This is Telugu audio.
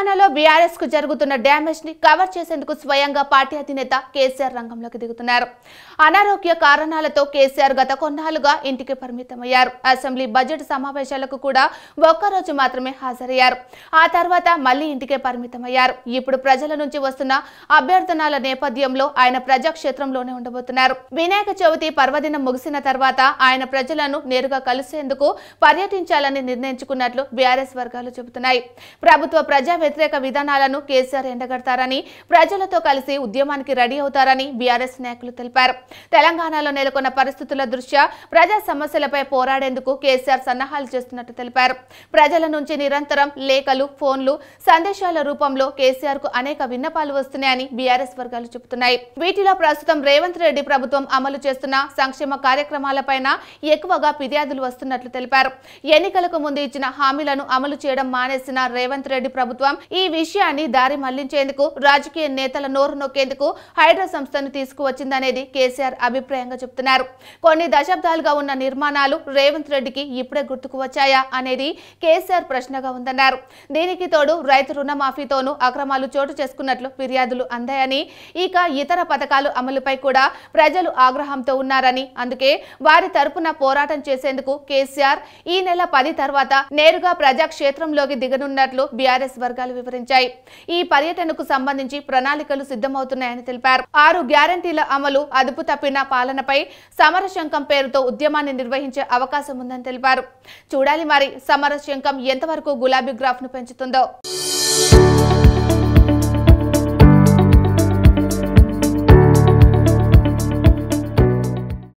తెలంగాణలో బీఆర్ఎస్ కు జరుగుతున్న డ్యామేజ్ ని కవర్ చేసేందుకు స్వయంగా పార్టీ అధినేత కేసీఆర్ రంగంలోకి దిగుతున్నారు అనారోగ్య కారణాలతో కేసీఆర్ గత కొన్నాళ్లుగా ఇంటికి పరిమితమయ్యారు అసెంబ్లీ బడ్జెట్ సమావేశాలకు కూడా ఒక్కరోజు మాత్రమే హాజరయ్యారు ఆ తర్వాత మళ్లీ ఇంటికే పరిమితమయ్యారు ఇప్పుడు ప్రజల నుంచి వస్తున్న అభ్యర్థనల నేపథ్యంలో ఆయన ప్రజాక్షేత్రంలోనే ఉండబోతున్నారు వినాయక చవితి పర్వదినం ముగిసిన తర్వాత ఆయన ప్రజలను నేరుగా కలిసేందుకు పర్యటించాలని నిర్ణయించుకున్నట్లు బీఆర్ఎస్ వర్గాలు చెబుతున్నాయి ప్రభుత్వ ప్రజా వ్యతిరేక విధానాలను కేసీఆర్ ఎండగడతారని ప్రజలతో కలిసి ఉద్యమానికి రెడీ అవుతారని బీఆర్ఎస్ నాయకులు తెలిపారు తెలంగాణలో నెలకొన్న పరిస్థితుల దృష్ట్యా ప్రజా సమస్యలపై పోరాడేందుకు కేసీఆర్ సన్నాహాలు చేస్తున్నట్టు తెలిపారు ప్రజల నుంచి నిరంతరం లేఖలు ఫోన్లు సందేశాల రూపంలో కేసీఆర్ కు అనేక విన్నపాలు వస్తున్నాయని బీఆర్ఎస్ వర్గాలు చెబుతున్నాయి వీటిలో ప్రస్తుతం రేవంత్ రెడ్డి ప్రభుత్వం అమలు చేస్తున్న సంక్షేమ కార్యక్రమాలపై ఎక్కువగా ఫిర్యాదులు వస్తున్నట్లు తెలిపారు ఎన్నికలకు ముందు ఇచ్చిన హామీలను అమలు చేయడం మానేసిన రేవంత్ రెడ్డి ప్రభుత్వం ఈ విషయాన్ని దారి మళ్లించేందుకు రాజకీయ నేతల నోరు నొక్కేందుకు హైడ్రా సంస్థను తీసుకువచ్చిందనేది కేసీఆర్ అభిప్రాయంగా చెబుతున్నారు కొన్ని దశాబ్దాలుగా ఉన్న నిర్మాణాలు రేవంత్ రెడ్డికి ఇప్పుడే గుర్తుకు వచ్చాయా అనేది కేసీఆర్ ప్రశ్నగా ఉందన్నారు దీనికి తోడు రైతు రుణమాఫీతోనూ అక్రమాలు చోటు చేసుకున్నట్లు ఫిర్యాదులు అందాయని ఇక ఇతర పథకాలు అమలుపై కూడా ప్రజలు ఆగ్రహంతో ఉన్నారని అందుకే వారి తరపున పోరాటం చేసేందుకు కేసీఆర్ ఈ నెల పది తర్వాత నేరుగా ప్రజాక్షేత్రంలోకి దిగనున్నట్లు బీఆర్ఎస్ వర్గాలు వర్గాలు వివరించాయి ఈ పర్యటనకు సంబంధించి ప్రణాళికలు సిద్ధమవుతున్నాయని తెలిపారు ఆరు గ్యారంటీల అమలు అదుపు తప్పిన పాలనపై సమరశంకం పేరుతో ఉద్యమాన్ని నిర్వహించే అవకాశం ఉందని తెలిపారు చూడాలి మరి సమరశంకం ఎంతవరకు గులాబీ గ్రాఫ్ను పెంచుతుందో